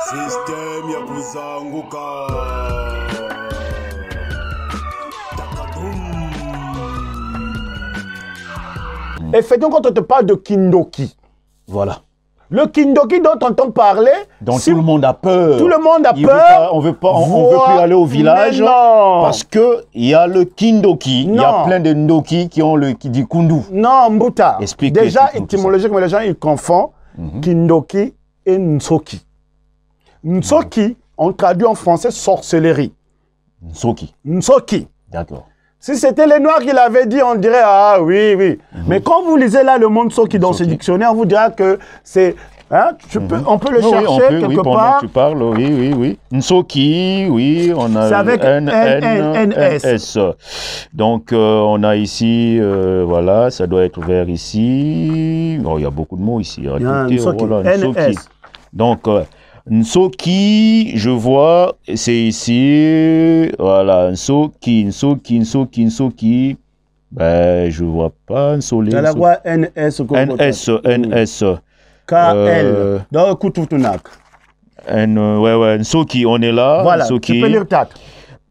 System Et kuzanguka donc quand on te parle de Kindoki, voilà. Le Kindoki dont on entend parler, donc tout le monde a peur. Tout le monde a peur. on veut pas, veut plus aller au village parce que il y a le kindoki. Il y a plein de ndoki qui ont le qui dit kundu. Non, Mbuta. Explique. Déjà étymologiquement, les gens ils confondent mhm. kindoki et nsoki. Nsoki, on traduit en français sorcellerie. Nsoki. Nsoki. D'accord. Si c'était les Noirs qui l'avaient dit, on dirait, ah oui, oui. Mhm. Mais quand vous lisez là le monde Nsoki dans ce dictionnaire, on vous dira que c'est Hein, tu peux, mhm. On peut le chercher peut, quelque part. Tu parles, oui, oui, oui. Nsoki, oui, on a avec N, N, N, -S. Donc, euh, on a ici, euh, voilà, ça doit être ouvert ici. Oh, il y a beaucoup de mots ici. Hein. Nsoki. Nsoki. Donc, euh, Nsoki, je vois, c'est ici. Voilà, Nsoki, Nsoki, Nsoki, Nsoki. Ben, je vois pas Nsoki. Tu la voix S, N, S. KL. Euh, Dans Koutoutounak. Euh, ouais, ouais. Nsoki, on est là. Voilà, tu peux lire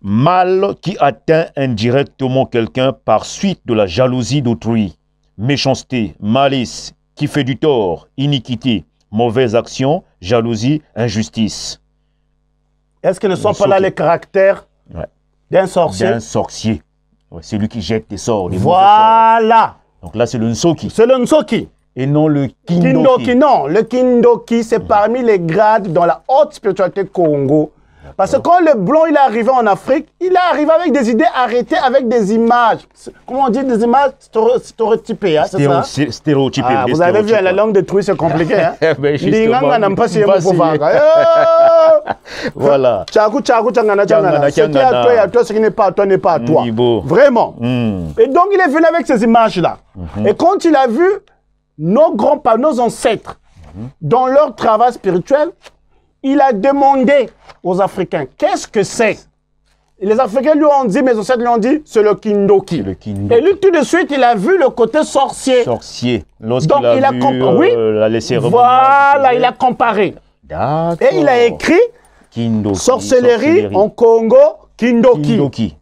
mal qui atteint indirectement quelqu'un par suite de la jalousie d'autrui, méchanceté, malice, qui fait du tort, iniquité, mauvaise action, jalousie, injustice. Est-ce que ne sont pas là les caractères ouais. d'un sorcier D'un sorcier. Ouais, lui qui jette des sorts. voilà Donc là, c'est le Nsoki. C'est le Nsoki et non le kindoki. kindoki non, le kindoki, c'est mm. parmi les grades dans la haute spiritualité Congo. Parce que quand le blanc il est arrivé en Afrique, il est arrivé avec des idées arrêtées, avec des images. Comment on dit des images stéréotypées, hein, c'est ça Stéréotypées. Ah, vous avez vu, la langue de truie, c'est compliqué. Hein? ben pas si eh! Voilà. Tchakou, tchakou, tchangana, tchangana. Ce qui est à toi à toi, ce qui n'est pas à toi n'est pas à toi. Vraiment. Mm. Et donc, il est venu avec ces images-là. Mm-hmm. Et quand il a vu nos grands-parents, nos ancêtres, dans leur travail spirituel, il a demandé aux Africains, qu'est-ce que c'est les Africains lui ont dit, mes ancêtres lui ont dit, c'est le kindoki. Le kindoki. Et lui, tout de suite, il a vu le côté sorcier. Sorcier. Donc, il a, comparé. Euh, oui, Voilà, il a comparé. Et il a écrit kindoki, sorcellerie, en Congo, kindoki.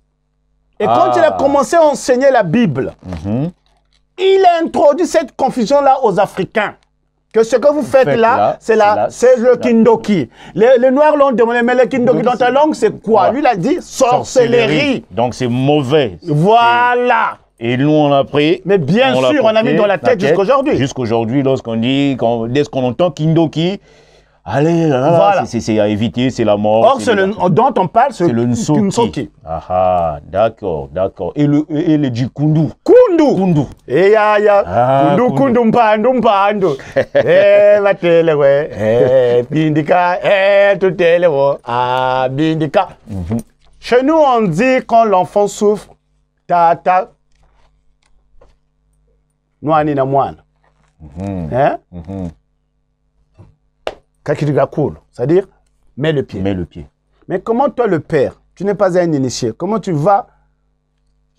Et quand il a ah. commencé à enseigner la Bible, mhm il a introduit cette confusion-là aux Africains. Que ce que vous faites, là, là, là c'est le kindoki. Les, Noirs l'ont demandé, mais le kindoki dans ta langue, c'est quoi Lui, il a dit sorcellerie. Donc c'est mauvais. Voilà. Et nous, on l'a pris. Mais bien sûr, on a mis dans la tête, tête jusqu'aujourd'hui. Jusqu'aujourd'hui, lorsqu'on dit, dès qu'on entend kindoki, Allez, là, là, voilà. c'est à éviter, c'est la mort. Or, dont on parle, c'est le Nsoki. Ah, ah, d'accord, d'accord. Et le, et le Kundu. Kundu. Kundu. Eh, et ya, ya. Ah, kundu, Kundu, Mpandu, Mpandu. Eh, la télé, ouais. Eh, Bindika, eh, tout télé ouais. Ah, Bindika. Mhm. Chez nous, on dit quand l'enfant souffre, ta, ta, noani na mwana. Mm Hein? Mhm c'est-à-dire mets le pied. Mets le pied. Mais comment toi, le père, tu n'es pas un initié, comment tu vas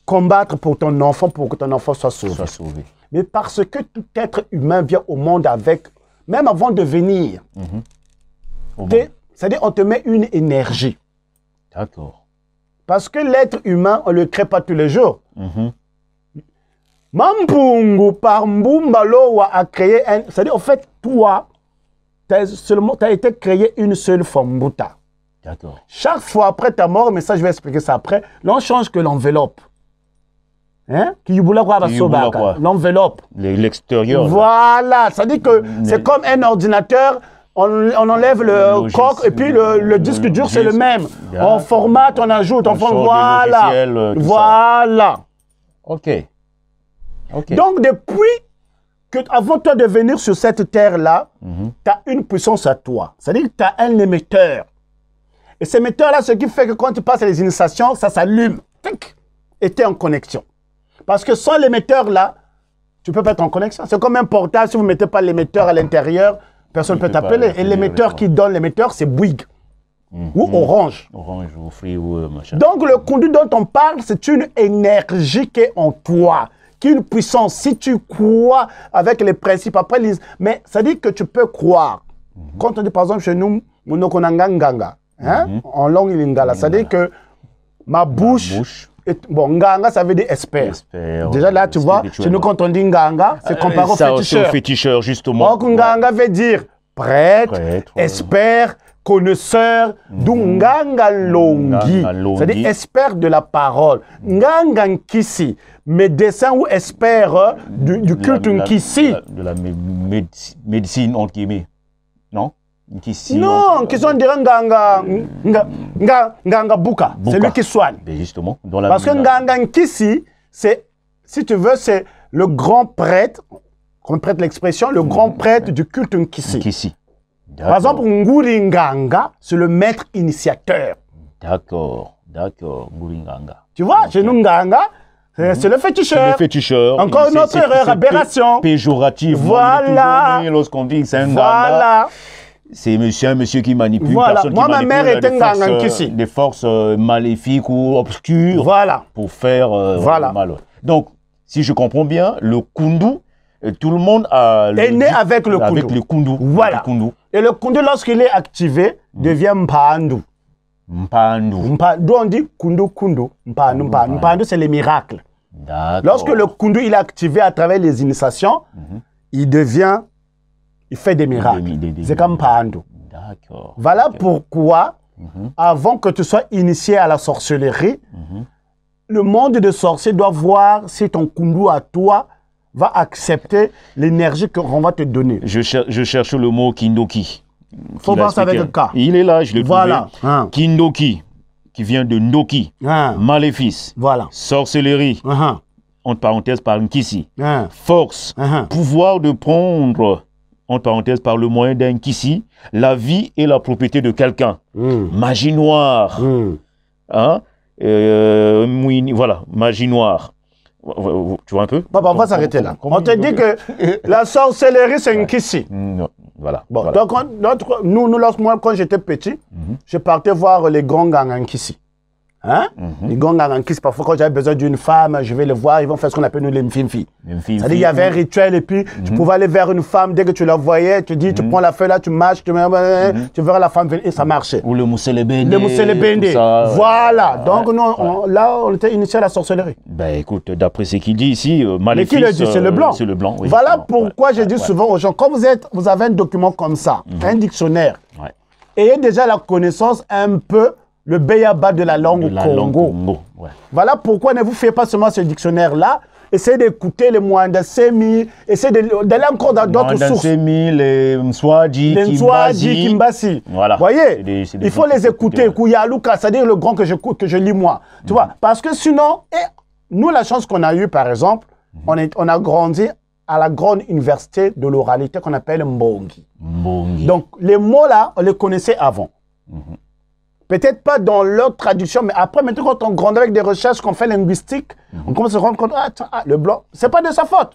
combattre pour ton enfant, pour que ton enfant soit sauvé, Mais parce que tout être humain vient au monde avec, même avant de venir, mhm. c'est-à-dire on te met une énergie. D'accord. Parce que l'être humain, on ne le crée pas tous les jours. Mm par a créé un... C'est-à-dire, en fait, toi, tu as été créé une seule fois, Mbuta. D'accord. Chaque fois après ta mort, mais ça je vais expliquer ça après, l'on change que l'enveloppe. Hein? L'enveloppe. L'extérieur. Voilà, ça dit que c'est comme un ordinateur, on, on enlève le, coq et puis le, disque dur, c'est le même. On formate, on ajoute, on, voilà. Euh, voilà. OK. OK. Donc depuis avant toi de venir sur cette terre-là, mhm. tu as une puissance à toi. C'est-à-dire que tu as un émetteur. Et ce émetteur-là, ce qui fait que quand tu passes les initiations, ça s'allume. Et tu es en connexion. Parce que sans l'émetteur-là, tu ne peux pas être en connexion. C'est comme un portable, si vous ne mettez pas l'émetteur à l'intérieur, personne ne peut t'appeler. Et l'émetteur qui donne l'émetteur, c'est Bouygues. Mhm. Ou orange. Orange ou euh, machin. Donc, le conduit dont on parle, c'est une énergie qui est en toi une puissance, si tu crois avec les principes, après, les... mais ça dit que tu peux croire. Mhm. Quand on dit, par exemple, chez nous, Munokonanganganga, hein? Mhm. en langue lingala, ça dit que ma bouche, bon, Nganga, ça veut dire espère. Déjà là, tu vois, chez nous, quand on dit Nganga, c'est euh, comparé au féticheur. féticheur, justement. Donc, Nganga veut dire prêtre, espère, connaisseur mhm. d'un Longi, c'est-à-dire expert de la parole. Nganga Nkisi, médecin ou expert euh, du, culte Nkisi. De la, médecine, entre non Nkisi, Non, Nkisi, on dirait Nganga, Nganga Buka, c'est lui qui soigne. Ben, justement, dans la Parce que Nganga Nkisi, c'est, si tu veux, c'est le grand prêtre, qu'on prête l'expression, le grand mhm. prêtre du culte Nkissi. Par exemple, Nguringanga, c'est le maître initiateur. D'accord, d'accord, Nguringanga. Tu vois, chez nous, Nganga, c'est mhm. le féticheur. le féticheur. Encore une autre aberration. Péjorative. Voilà. Lorsqu'on dit c'est un voilà. C'est monsieur, un monsieur qui manipule. Voilà. Moi, ma mère est un ici. Des forces euh, euh, maléfiques ou obscures. Voilà. Pour faire euh, mal. Donc, si je comprends bien, le kundu, tout le monde a. Le, est né avec le kundu. Avec le kundu. Voilà. Le kundu. Et le kundu, lorsqu'il est activé, devient mpandu. Mpandu. D'où on dit kundu, kundu, mpandu, c'est les miracles. Lorsque le kundu il est activé à travers les initiations, mhm. il devient, il fait des miracles. C'est comme Mpandu. D'accord. Voilà pourquoi, mhm. avant que tu sois initié à la sorcellerie, mhm. le monde de sorciers doit voir si ton kundu à toi va accepter l'énergie qu'on va te donner. Je, cherche le mot kindoki. Faut avec le Il est là, je le hein. Kindoki, qui vient de Noki. Hein. Maléfice. Voilà. Sorcellerie. Uh-huh. Entre parenthèses, par Nkisi. Hein. Force. Uh-huh. Pouvoir de prendre, entre parenthèses, par le moyen d'un Nkisi, la vie et la propriété de quelqu'un. Hmm. Magie noire. Hmm. Euh, voilà, magie noire. Tu vois un peu Papa, on va s'arrêter là. On te dit que euh, la sorcellerie, c'est une kissi. Mm, voilà. donc, notre, nous, moi, quand j'étais petit, mhm. je partais voir les gangs en kissi. Hein? Mhm. parfois, quand j'avais besoin d'une femme, je vais le voir, ils vont faire ce qu'on appelle nous les mfimfi. C'est-à-dire qu'il y avait un rituel et puis tu mhm. pouvais aller vers une femme, dès que tu la voyais, tu dis, tu mhm. prends la feuille là, tu marches, tu, euh, tu verras la femme venir et ça marchait. Ou le mousselebende. Le mousselebende. Voilà. Donc non, là, on était initié à la sorcellerie. Ben écoute, d'après ce qu'il dit ici, euh, Maléfice... qui le dit C'est le euh, blanc. C'est le blanc, Voilà pourquoi je dis souvent aux gens, quand vous, êtes, vous avez un document comme ça, un dictionnaire, ayez déjà la connaissance un peu le béaba de la langue la Congo. Voilà pourquoi ne vous faites pas seulement ce dictionnaire-là. Essayez d'écouter les semi, essayez d'aller encore dans d'autres sources. semi, les Mswadi, les Kimbasi. Voilà. voyez, il faut les écouter. Kouyaluka, c'est-à-dire le grand que je, que je lis moi. Tu mhm. vois, parce que sinon, eh, nous, la chance qu'on a eue, par exemple, mhm. on, a grandi à la grande université de l'oralité qu'on appelle Mbongi. Mbongi. Donc, les mots-là, on les connaissait avant. Mhm. Peut-être pas dans leur traduction, mais après, maintenant, quand on grandit avec des recherches qu'on fait linguistiques, mhm. on commence à se rendre compte, ah, ah, le blanc, c'est pas de sa faute.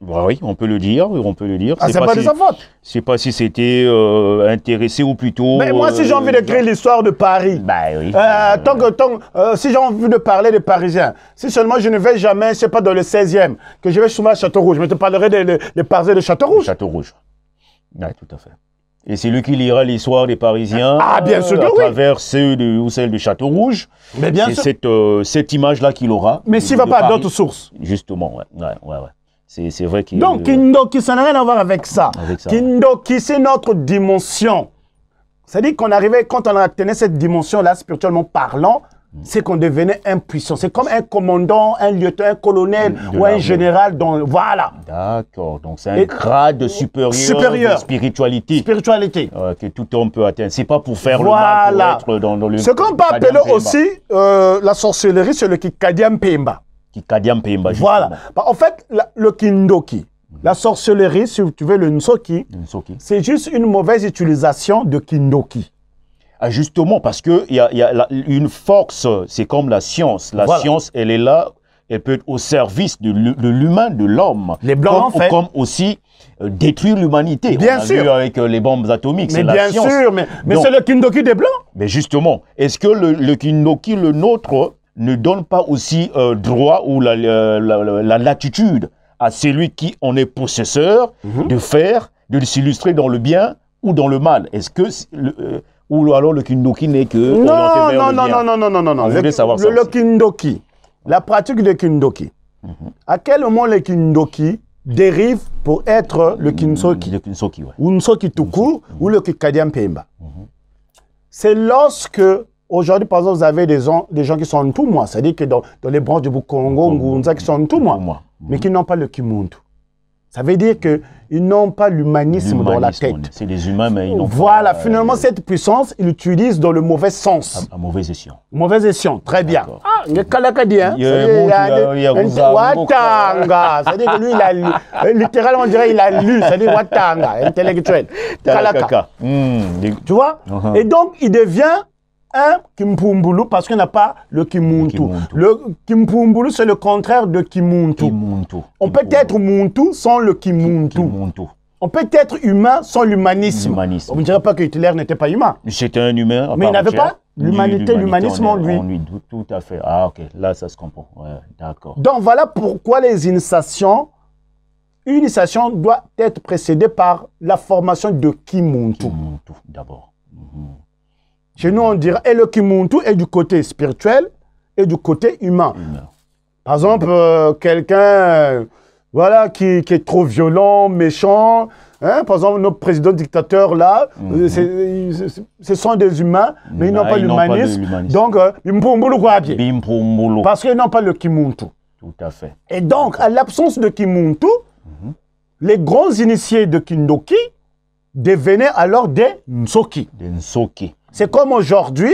oui, on peut le dire, on peut le dire. Ah, c'est pas, de sa faute. C'est pas si c'était euh, intéressé ou plutôt. Mais moi, si j'ai euh, envie d'écrire l'histoire de Paris, bah oui. Euh, tant que, tant, si j'ai envie de parler des Parisiens, si seulement je ne vais jamais, je sais pas, dans le 16e, que je vais souvent à Château Rouge, mais je te parlerai des, de de Château Rouge. Château Rouge. Oui, tout à fait. Et c'est lui qui lira l'histoire des Parisiens ah, ah, à ah travers ceux ou celle du Château Rouge. Mais bien cette, euh, cette image-là qu'il aura. Mais s'il ne va pas d'autres sources. Justement, ouais, ouais, ouais. ouais. C'est vrai qu'il. Donc, Kindoki, ça n'a rien à voir avec ça. Avec ça Kindoki, c'est notre dimension. C'est-à-dire qu'on arrivait, quand on atteignait cette dimension-là, spirituellement parlant, c'est qu'on devenait impuissant. C'est comme un commandant, un lieutenant, un colonel mm, ou un général. Dans, voilà. D'accord. Donc c'est un grade supérieur, de spiritualité. Spiritualité. Euh, que tout homme peut atteindre. n'est pas pour faire voilà. le mal, être dans, Ce qu'on peut appeler aussi euh, la sorcellerie, c'est le Kikadiam Pemba. Kikadiam Pemba. Voilà. Bah, en fait, le Kindoki. Mm-hmm. La sorcellerie, si tu veux, le Nsoki, nsoki. c'est juste une mauvaise utilisation de Kindoki. Ah, justement, parce qu'il y a, y a une force, c'est comme la science. La science, elle est là, elle peut être au service de l'humain, de l'homme. Les Blancs, comme, en fait. Comme aussi euh, détruire l'humanité. Bien sûr. avec euh, les bombes atomiques, c'est bien sûr, mais, c'est le Kindoki des Blancs. Mais justement, est-ce que le, le le nôtre, ne donne pas aussi euh, droit ou la, latitude à celui qui en est possesseur mhm. de faire, de s'illustrer dans le bien ou dans le mal Est-ce que ou alors le kindoki n'est que non, oh, non, non, non, non, non, non, non, non, le, savoir le, le kindoki, la pratique de kindoki. Mhm. À quel moment le kindoki dérive pour être le mm, kinsoki, le kinsoki oui. ou nsoki tuku mm ou le kikadian pemba mhm. C'est lorsque Aujourd'hui, par exemple, vous avez des gens, des gens qui sont en tout moi, c'est-à-dire que dans, dans, les branches du Bukongo, Ngunza, qui sont en tout moi, mais qui n'ont pas le kimuntu. Ça veut dire qu'ils n'ont pas l'humanisme dans la tête. C'est des humains, mais ils n'ont Voilà, pas, Voilà, euh, finalement, cette puissance, ils l'utilisent dans le mauvais sens. À, mauvais escient. Mauvais escient, très bien. Ah, il Watanga. Hein. C'est-à-dire que lui, il a lu. Euh, littéralement, on dirait qu'il a lu. C'est-à-dire Watanga, intellectuel. Kalaka. Hmm. Tu vois uh-huh. Et donc, il devient un Kimpumbulu, parce qu'on n'a pas le Kimuntu. Le Kimpumbulu, c'est le contraire de Kimuntu. On peut être Muntu sans le Kimuntu. On peut être humain sans l'humanisme. On ne dirait pas que Hitler n'était pas humain. C'était un humain. Mais il n'avait pas l'humanité, l'humanisme en lui. Tout à fait. Ah, ok. Là, ça se comprend. D'accord. Donc, voilà pourquoi les initiations. Une initiation doit être précédée par la formation de Kimuntu. Kimuntu, d'abord. Mhm. Chez nous, on dira kimuntu est du côté spirituel et du côté humain. Par exemple, euh, quelqu'un voilà, qui, est trop violent, méchant. Hein, par exemple, notre président dictateur, là, mhm. ce sont des humains, mais ils n'ont pas l'humanisme. Donc, euh, parce qu'ils n'ont pas le Kimuntu. Tout à fait. Et donc, à l'absence de Kimuntu, mhm. les grands initiés de Kindoki devenaient alors des Nsoki. Des Nsoki. C'est comme aujourd'hui,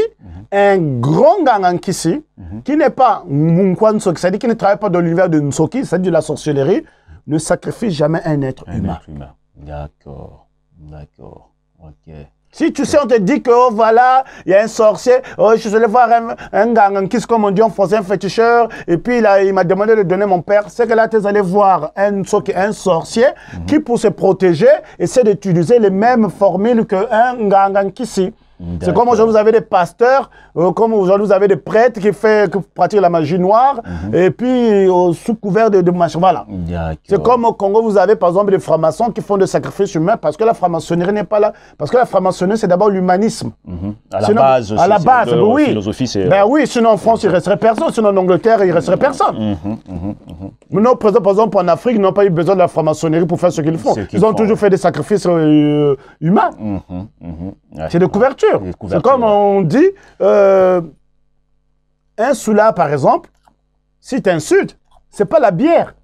un grand Gangankissi, qui n'est pas Mungkwa Nsoki, c'est-à-dire qui ne travaille pas dans l'univers de Nsoki, c'est-à-dire de la sorcellerie, ne sacrifie jamais un être un humain. humain. D'accord, d'accord, ok. Si tu sais, on te dit que, oh, voilà, il y a un sorcier, oh, je suis allé voir un, un comme on dit on faisait un féticheur, et puis là, il m'a demandé de donner mon père. C'est que là, tu es allé voir un, un sorcier qui, pour se protéger, essaie d'utiliser les mêmes formules qu'un gangankissi. C'est comme aujourd'hui, vous avez des pasteurs, euh, comme aujourd'hui, vous avez des prêtres qui, fait, pratiquent la magie noire, mhm. et puis euh, sous couvert de, de Voilà. C'est comme au Congo, vous avez par exemple des francs-maçons qui font des sacrifices humains parce que la franc-maçonnerie n'est pas là. Parce que la franc-maçonnerie, c'est d'abord l'humanisme. Mhm. À la base, à la base, oui. philosophie, c'est. Ben oui, sinon en France, il ne resterait personne, sinon en Angleterre, il ne resterait mhm. personne. Nos par exemple, en Afrique, n'ont pas eu besoin de la franc-maçonnerie pour faire ce qu'ils font. ils, ont toujours fait des sacrifices euh, humains. Mhm, mhm, c'est de couvertures. c'est comme on dit, euh, un soula par exemple, si tu insultes, c'est pas la bière.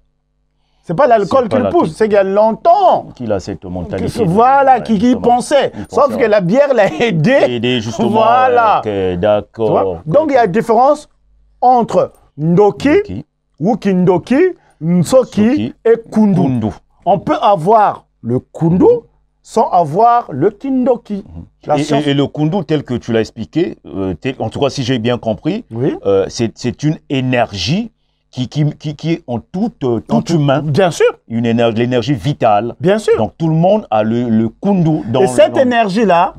C'est pas l'alcool qu'il pousse, c'est qu'il y a longtemps. Qu'il a cette mentalité. voilà, qui, qui pensait. Sauf que la bière l'a aidé. Aidé justement. Voilà. D'accord. Donc il y a une différence entre Ndoki, Wukindoki, Nsoki et Kundu. On peut avoir le Kundu sans avoir le Kindoki. Mhm. Et, le Kundu, tel que tu l'as expliqué, euh, en tout cas si j'ai bien compris, euh, c'est une énergie qui, est en euh, tout, humain. Bien sûr. Une énergie, l'énergie vitale. Bien sûr. Donc tout le monde a le, kundu dans Et cette énergie-là,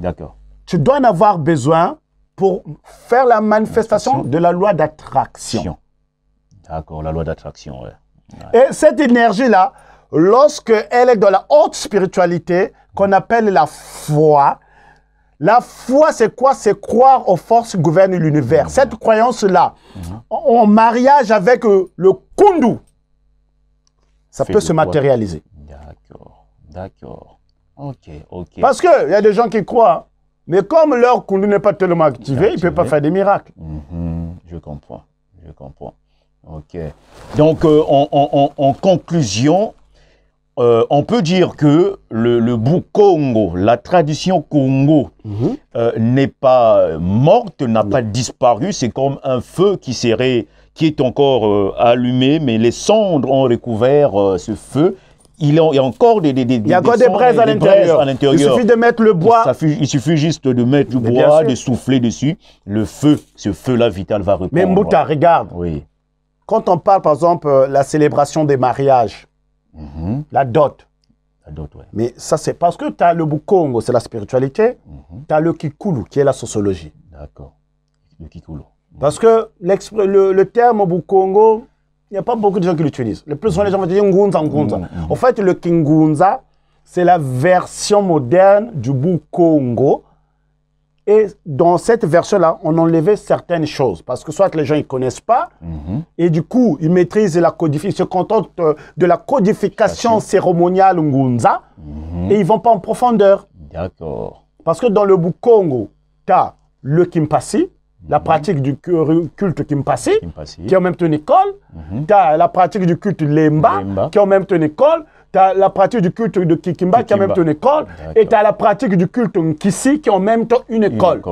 tu dois en avoir besoin pour faire la manifestation de la loi d'attraction. D'accord, la loi d'attraction, oui. Et cette énergie-là, lorsqu'elle est dans la haute spiritualité, qu'on appelle la foi, la foi, c'est quoi C'est croire aux forces qui gouvernent l'univers. Mhm. Cette croyance-là, mhm. en mariage avec euh, le kundu, ça peut se matérialiser. D'accord, d'accord. Ok, ok. Parce qu'il y a des gens qui croient, hein. mais comme leur kundu n'est pas tellement activé, il ils ne peuvent pas faire des miracles. Mhm, je comprends, je comprends. Ok. Donc, euh, en, conclusion, euh, on peut dire que le, le Congo, la tradition Congo, mhm. euh, n'est pas morte, n'a pas disparu. C'est comme un feu qui serait, qui est encore allumé, mais les cendres ont recouvert ce feu. Il y a encore des, des, il braises à l'intérieur. Il suffit de mettre le bois. il suffit juste de mettre du bois, de souffler dessus. Le feu, ce feu-là vital va reprendre. Mais Mbouta, regarde. Oui. Quand on parle, par exemple, euh, la célébration des mariages, mhm. la dot. La dot, ouais. Mais ça, c'est parce que tu as le Bukongo, c'est la spiritualité. Mhm. Tu as le Kikulu, qui est la sociologie. D'accord. Le Kikulu. Parce que le, le, terme Bukongo, il n'y a pas beaucoup de gens qui l'utilisent. Le plus souvent, les gens vont dire Ngunza, Ngunza. En mm, mm, mm. fait, le Kingunza, c'est la version moderne du Bukongo et dans cette version-là, on enlevait certaines choses. Parce que soit les gens ne connaissent pas, mhm. et du coup, ils maîtrisent la codification, ils se contentent euh, de la codification cérémoniale Ngunza, mhm. et ils ne vont pas en profondeur. D'accord. Parce que dans le Bukongo, tu as le Kimpasi, la mhm. pratique du culte Kimpasi, qui est en même temps une école. Mhm. Tu as la pratique du culte Lemba, qui est en même temps une école. Tu as la pratique du culte de Kikimba, qui est en même temps une école. Et tu as la pratique du culte Nkisi qui est en même temps une école.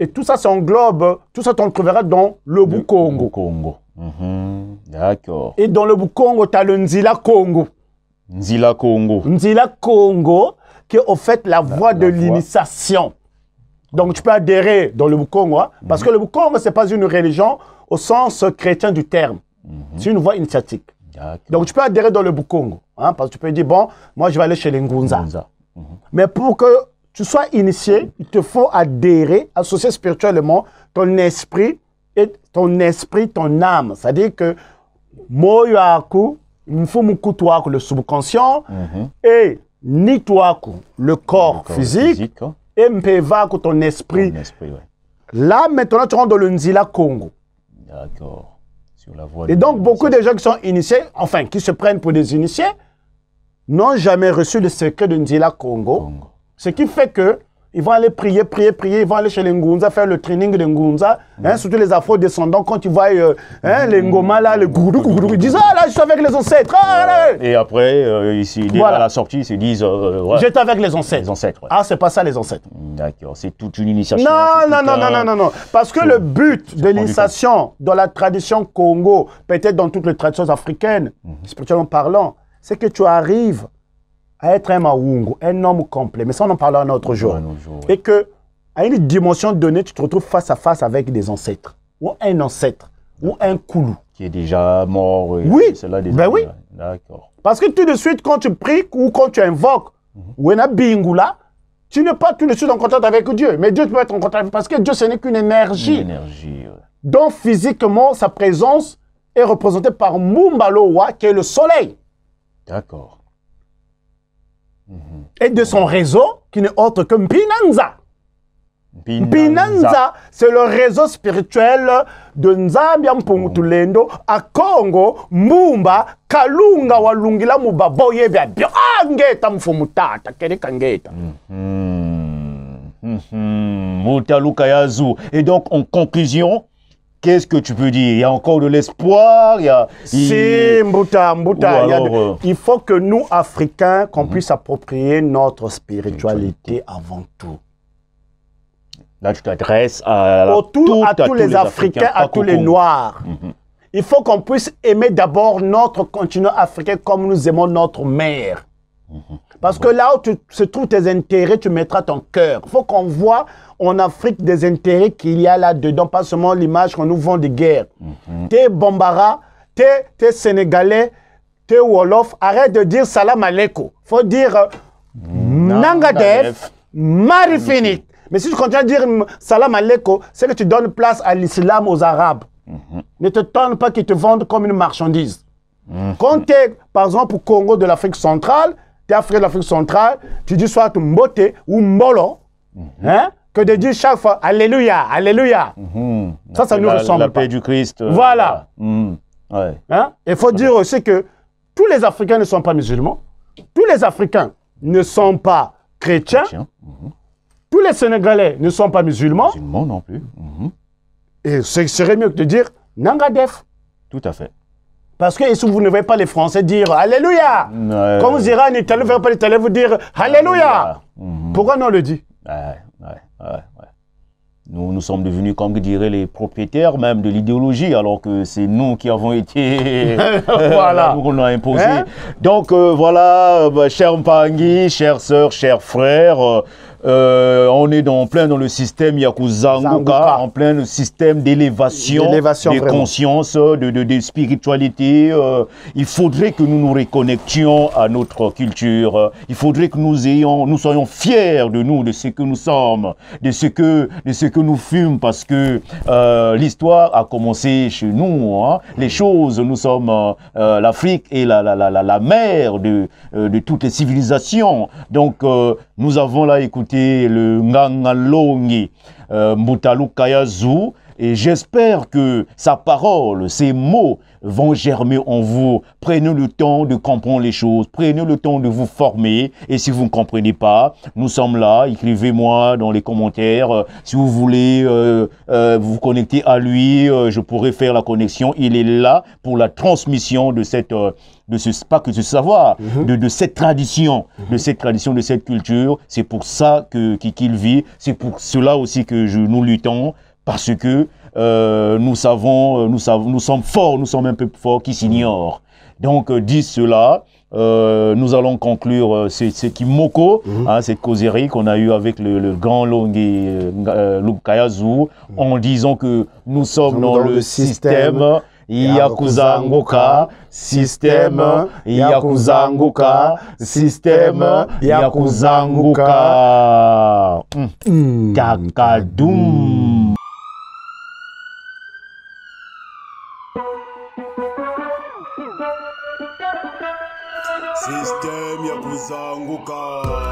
Et tout ça, s'englobe, tout ça, tu trouveras dans le, Bukongo. Mhm. D'accord. Et dans le Bukongo, tu as le Nzila Congo. Nzila Congo. Nzila Congo, qui est en fait la voie de l'initiation. Donc tu peux adhérer dans le Bukongo, hein, parce mhm. que le Bukongo, ce n'est pas une religion au sens chrétien du terme. Mhm. C'est une voie initiatique. Donc tu peux adhérer dans le Bukongo. Hein, parce que tu peux dire, bon, moi je vais aller chez les Ngunza. Mhm. Mais pour que tu sois initié, il te faut adhérer, associer spirituellement ton esprit et ton esprit, ton âme. C'est-à-dire que moyaku, le subconscient, et nituaku, le corps, le corps physique, hein et mpeva ton esprit. Là, maintenant, tu rentres dans le Nzila Congo. D'accord. Et donc, beaucoup de gens qui sont initiés, enfin, qui se prennent pour des initiés, n'ont jamais reçu le secret de Nzila Congo. Ce qui fait que ils vont aller prier, prier, prier. Ils vont aller chez les Ngunza, faire le training de Ngunza. Hein, mm. surtout les afro-descendants, quand ils voient euh, hein, les mm. Ngoma, le gourou, ils disent Ah là, je suis avec les ancêtres. Ah, Et après, euh, ici, voilà. à la sortie, ils se disent euh, J'étais avec les ancêtres. ancêtres Ah, c'est pas ça, les ancêtres. Mm, d'accord, c'est toute une initiation. Non, non, non, non, non, non, Parce que le but de l'initiation dans la tradition Congo, peut-être dans toutes les traditions africaines, mm-hmm. spirituellement parlant, c'est que tu arrives à être un Mawungu, un homme complet. Mais ça, on en parlera un autre jour. Et que, à une dimension donnée, tu te retrouves face à face avec des ancêtres, ou un ancêtre, ou un koulou. Qui est déjà mort. oui, là, déjà ben oui. D'accord. Parce que tout de suite, quand tu pries ou quand tu invoques mhm. wenabingula, tu n'es pas tout de suite en contact avec Dieu. Mais Dieu peut être en contact avec parce que Dieu, ce n'est qu'une énergie. Une énergie, ouais. Donc, physiquement, sa présence est représentée par Mumbalowa, qui est le soleil. D'accord et de son réseau qui n'est autre que Mpinanza. Binanza, c'est le réseau spirituel de Nzambia Mpungutulendo mm. à Congo, Mbumba, Kalunga walungila Mumba Boye, byo angeta ah, mfumutata keleka ngeta. Mm-hmm. Mm-hmm. Et donc en conclusion, Qu'est-ce que tu peux dire Il y a encore de l'espoir, il y a... Si, Mbouta, Mbouta, euh, il, faut que nous, Africains, qu'on mhm. puisse approprier notre spiritualité avant tout. Là, tu t'adresses à, tous les, Africains, à tous les Noirs. Mhm. Il faut qu'on puisse aimer d'abord notre continent africain comme nous aimons notre mère. Mhm. Parce que là où tu, se trouvent tes intérêts, tu mettras ton cœur. Il faut qu'on voit, en Afrique des intérêts qu'il y a là-dedans, pas seulement l'image qu'on nous vend de guerre. Mm -hmm. T'es Bambara, t'es Sénégalais, t'es Wolof, arrête de dire salam alaikum. Faut dire euh, Nangadef, Marifinit. Mais si tu continues à dire salam aleko, c'est que tu donnes place à l'islam aux Arabes. Mhm. Ne te tente pas qu'ils te vendent comme une marchandise. Mhm. Quand tu par exemple, au Congo de l'Afrique centrale, tu Afrique de l'Afrique centrale, tu dis soit Mbote ou Mbolo. Mhm. Hein? que de dire chaque fois Alléluia, Alléluia. Mhm. ça, ça nous ressemble ressemble. La paix du Christ. Euh, voilà. Il mhm. hein? faut dire aussi que tous les Africains ne sont pas musulmans. Tous les Africains ne sont pas chrétiens. Mhm. Tous les Sénégalais ne sont pas musulmans. Musulmans non plus. Et ce serait mieux que de dire Nangadef. Tout à fait. Parce que si vous ne voyez pas les Français dire Alléluia, quand vous irez en Italie, vous ne verrez pas vous dire Alléluia. Pourquoi on le dit ouais, ouais. Nous, nous sommes devenus, comme dirait, les propriétaires même de l'idéologie, alors que c'est nous qui avons été... voilà. a imposé. Hein Donc, euh, voilà, euh, bah, cher Mpangi, chères sœurs, chers frères, euh, euh, on est dans, plein dans le système Yakuza, en plein le système d'élévation, des euh, de, de, de spiritualité. Euh, il faudrait que nous nous reconnections à notre culture. Euh. Il faudrait que nous, ayons, nous soyons fiers de nous, de ce que nous sommes, de ce que, de ce que nous fûmes, parce que euh, l'histoire a commencé chez nous. Hein. Les choses, nous sommes euh, l'Afrique et la, la, la, la, la mère de, de toutes les civilisations. Donc, nous avons là écouté le Ngangalongi euh, Kayazou, et j'espère que sa parole, ses mots vont germer en vous. Prenez le temps de comprendre les choses. Prenez le temps de vous former. Et si vous ne comprenez pas, nous sommes là. Écrivez-moi dans les commentaires. Euh, si vous voulez euh, euh, vous connecter à lui, je pourrai faire la connexion. Il est là pour la transmission de cette de ce pas que ce savoir, mhm. de, cette tradition, mhm. de cette tradition, de cette culture. C'est pour ça que qu'il vit. C'est pour cela aussi que nous luttons parce que euh, nous savons, euh, nous savons, nous sommes forts, nous sommes un peu forts qui s'ignorent. Donc, dis euh, dit cela, euh, nous allons conclure euh, ce, ce Kimoko, mhm. hein, cette causerie qu'on a eue avec le, grand Longé euh, Lukayazu, mhm. en disant que nous sommes dans, le, système, Yakuza yakuzanguka système yakuzanguka système yakuzanguka mm. zangu kala